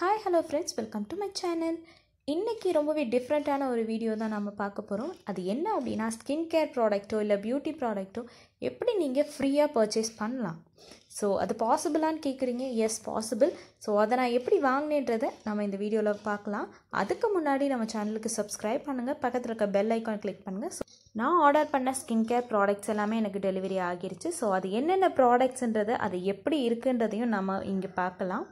hi hello friends welcome to my channel இன்றைக்கி ரொம்பவே டிஃப்ரெண்ட்டான ஒரு வீடியோ தான் நம்ம பார்க்க போகிறோம் அது என்ன அப்படின்னா ஸ்கின் கேர் ப்ராடக்ட்டோ இல்லை பியூட்டி ப்ராடக்ட்டோ எப்படி நீங்கள் ஃப்ரீயாக பர்ச்சேஸ் பண்ணலாம் ஸோ அது பாசிபிளான்னு கேட்குறீங்க எஸ் பாசிபிள் ஸோ அதை நான் எப்படி வாங்கினேன்றதை நம்ம இந்த வீடியோவில் பார்க்கலாம் அதுக்கு முன்னாடி நம்ம சேனலுக்கு சப்ஸ்கிரைப் பண்ணுங்கள் பக்கத்தில் இருக்க பெல் ஐக்கான் கிளிக் பண்ணுங்கள் ஸோ நான் ஆர்டர் பண்ண ஸ்கின் கேர் ப்ராடக்ட்ஸ் எல்லாமே எனக்கு டெலிவரி ஆகிருச்சு ஸோ அது என்னென்ன ப்ராடக்ட்ஸுன்றது அது எப்படி இருக்குன்றதையும் நம்ம இங்கே பார்க்கலாம்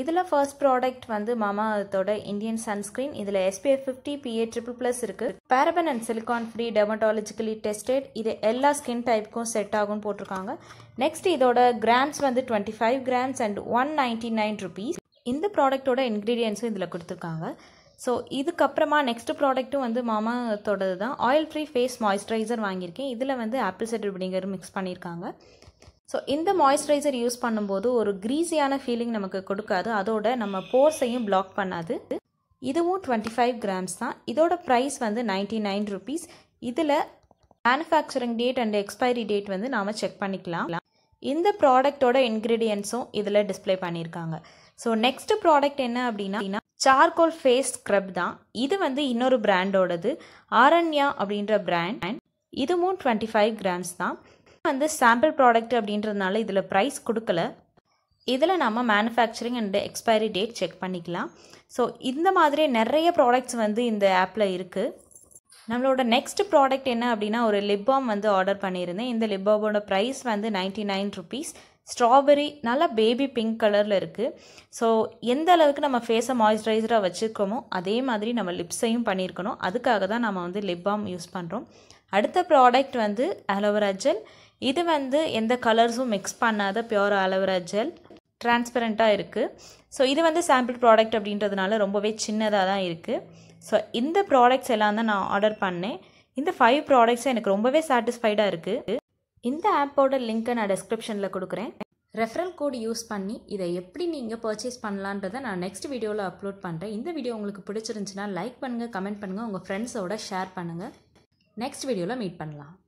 இதில் ஃபர்ஸ்ட் ப்ராடக்ட் வந்து மாமாத்தோட இந்தியன் சன்ஸ்க்ரீன் இதில் SPF fifty PA triple plus இருக்குது paraben and silicone free dermatologically tested இது எல்லா ஸ்கின் டைப்புக்கும் செட் ஆகும் போட்டிருக்காங்க நெக்ஸ்ட் இதோட கிராம்ஸ் வந்து twenty five grams and one ninety nine rupees இந்த ப்ராடக்ட்டோட இன்க்ரீடியன்ஸும் இதில் கொடுத்துருக்காங்க ஸோ இதுக்கப்புறமா நெக்ஸ்ட் ப்ராடக்ட்டும் வந்து மாமாத்தோடது தான் ஆயில் ஃப்ரீ ஃபேஸ் மாய்ஸ்சரைசர் வாங்கியிருக்கேன் இதில் வந்து ஆப்பிள் சைடர் வினிகர் மிக்ஸ் பண்ணியிருக்காங்க ஸோ இந்த மாய்ஸ்சரைசர் யூஸ் பண்ணும்போது ஒரு க்ரீஸியான ஃபீலிங் நமக்கு கொடுக்காது அதோட நம்ம போர்ஸையும் பிளாக் பண்ணாது இதுவும் டுவெண்ட்டி ஃபைவ் கிராம்ஸ் தான் இதோட ப்ரைஸ் வந்து நைன்டி நைன் ருபீஸ் இதில் manufacturing date and expiry date வந்து நாம் செக் பண்ணிக்கலாம் இந்த ப்ராடக்டோட இன்க்ரீடியன்ஸும் இதில் டிஸ்பிளே பண்ணியிருக்காங்க ஸோ நெக்ஸ்ட் ப்ராடக்ட் என்ன அப்படின்னா சார்கோல் ஃபேஸ் ஸ்க்ரப் தான் இது வந்து இன்னொரு பிராண்டோடது ஆரண்யா அப்படின்ற பிராண்ட் இதுவும் டுவெண்ட்டி ஃபைவ் கிராம்ஸ் தான் வந்து சாம்பிள் ப்ராடக்ட் அப்படின்றதுனால இதில் ப்ரைஸ் கொடுக்கல இதில் நம்ம manufacturing and expiry date check பண்ணிக்கலாம் ஸோ இந்த மாதிரி நிறைய ப்ராடக்ட்ஸ் வந்து இந்த ஆப்பில் இருக்குது நம்மளோட நெக்ஸ்ட் ப்ராடக்ட் என்ன அப்படின்னா ஒரு லிப் பாம் வந்து ஆர்டர் பண்ணியிருந்தேன் இந்த லிப் பாமோட ப்ரைஸ் வந்து நைன்ட்டி நைன் ருபீஸ் ஸ்ட்ராபெரி நல்லா பேபி பிங்க் கலரில் இருக்குது ஸோ எந்த அளவுக்கு நம்ம ஃபேஸை மாய்ஸ்சரைசராக வச்சுருக்கோமோ அதே மாதிரி நம்ம லிப்ஸையும் பண்ணியிருக்கணும் அதுக்காக தான் நம்ம வந்து லிப் பாம் யூஸ் பண்ணுறோம் அடுத்த ப்ராடக்ட் வந்து அலோவரா ஜெல் இது வந்து எந்த கலர்ஸும் மிக்ஸ் பண்ணாத பியோர் அலோவேரா ஜெல் டிரான்ஸ்பெரண்ட்டாக இருக்குது ஸோ இது வந்து சாம்பிள் ப்ராடக்ட் அப்படின்றதுனால ரொம்பவே சின்னதாக தான் இருக்குது ஸோ இந்த ப்ராடக்ட்ஸ் எல்லாம் தான் நான் ஆர்டர் பண்ணேன் இந்த ஃபைவ் ப்ராடக்ட்ஸும் எனக்கு ரொம்பவே சாட்டிஸ்ஃபைடாக இருக்குது இந்த ஆப்போட லிங்க்கை நான் டெஸ்கிரிப்ஷனில் கொடுக்குறேன் ரெஃபரல் கோடு யூஸ் பண்ணி இதை எப்படி நீங்கள் பர்ச்சேஸ் பண்ணலான்றதை நான் நெக்ஸ்ட் வீடியோவில் அப்லோட் பண்ணுறேன் இந்த வீடியோ உங்களுக்கு பிடிச்சிருந்துச்சுன்னா லைக் பண்ணுங்கள் கமெண்ட் பண்ணுங்கள் உங்கள் ஃப்ரெண்ட்ஸோட ஷேர் பண்ணுங்கள் நெக்ஸ்ட் வீடியோவில் மீட் பண்ணலாம்